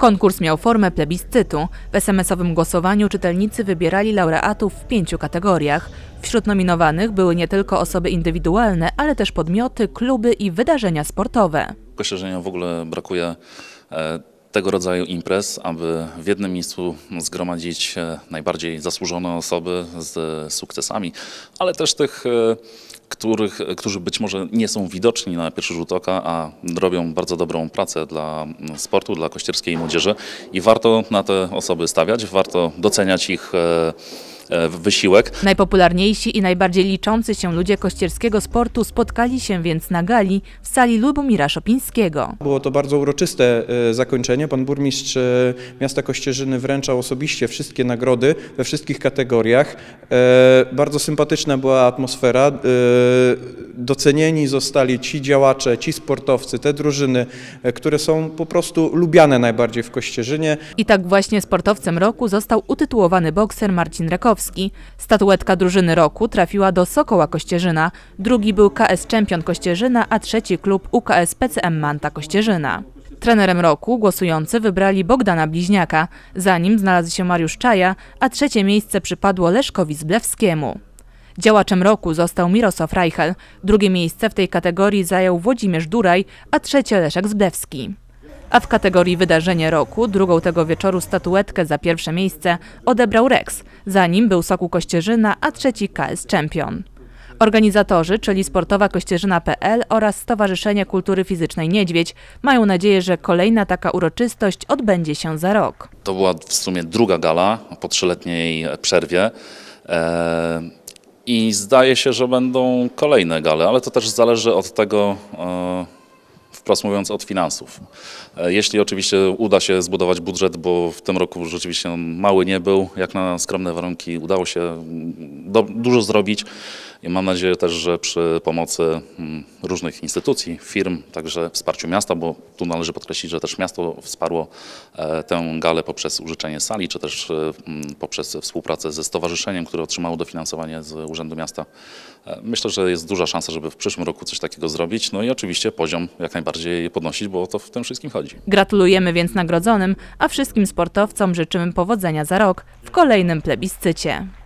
Konkurs miał formę plebiscytu. W SMS-owym głosowaniu czytelnicy wybierali laureatów w pięciu kategoriach. Wśród nominowanych były nie tylko osoby indywidualne, ale też podmioty, kluby i wydarzenia sportowe. Myślę, w ogóle brakuje e, tego rodzaju imprez, aby w jednym miejscu zgromadzić e, najbardziej zasłużone osoby z sukcesami, ale też tych, e, których, którzy być może nie są widoczni na pierwszy rzut oka, a robią bardzo dobrą pracę dla sportu, dla kościerskiej młodzieży i warto na te osoby stawiać, warto doceniać ich e, E, wysiłek. Najpopularniejsi i najbardziej liczący się ludzie kościerskiego sportu spotkali się więc na gali w sali Lubomira Szopińskiego. Było to bardzo uroczyste e, zakończenie. Pan burmistrz e, miasta Kościerzyny wręczał osobiście wszystkie nagrody we wszystkich kategoriach. Bardzo sympatyczna była atmosfera. Docenieni zostali ci działacze, ci sportowcy, te drużyny, które są po prostu lubiane najbardziej w Kościerzynie. I tak właśnie sportowcem roku został utytułowany bokser Marcin Rekowski. Statuetka drużyny roku trafiła do Sokoła Kościerzyna, drugi był KS Czempion Kościerzyna, a trzeci klub UKS PCM Manta Kościerzyna. Trenerem roku głosujący wybrali Bogdana Bliźniaka, za nim znalazł się Mariusz Czaja, a trzecie miejsce przypadło Leszkowi Zblewskiemu. Działaczem roku został Mirosław Reichel, drugie miejsce w tej kategorii zajął Włodzimierz Duraj, a trzecie Leszek Zblewski. A w kategorii Wydarzenie Roku drugą tego wieczoru statuetkę za pierwsze miejsce odebrał Rex, za nim był Soku Kościerzyna, a trzeci KS Champion. Organizatorzy, czyli Sportowa Kościerzyna.pl oraz Stowarzyszenie Kultury Fizycznej Niedźwiedź mają nadzieję, że kolejna taka uroczystość odbędzie się za rok. To była w sumie druga gala po trzyletniej przerwie. E, I zdaje się, że będą kolejne gale, ale to też zależy od tego, e, wprost mówiąc, od finansów. E, jeśli oczywiście uda się zbudować budżet, bo w tym roku rzeczywiście mały nie był, jak na skromne warunki udało się mm, do, dużo zrobić, i mam nadzieję też, że przy pomocy mm, różnych instytucji, firm, także wsparciu miasta, bo tu należy podkreślić, że też miasto wsparło e, tę galę poprzez użyczenie sali, czy też e, mm, poprzez współpracę ze stowarzyszeniem, które otrzymało dofinansowanie z Urzędu Miasta. E, myślę, że jest duża szansa, żeby w przyszłym roku coś takiego zrobić. No i oczywiście poziom jak najbardziej podnosić, bo o to w tym wszystkim chodzi. Gratulujemy więc nagrodzonym, a wszystkim sportowcom życzymy powodzenia za rok w kolejnym plebiscycie.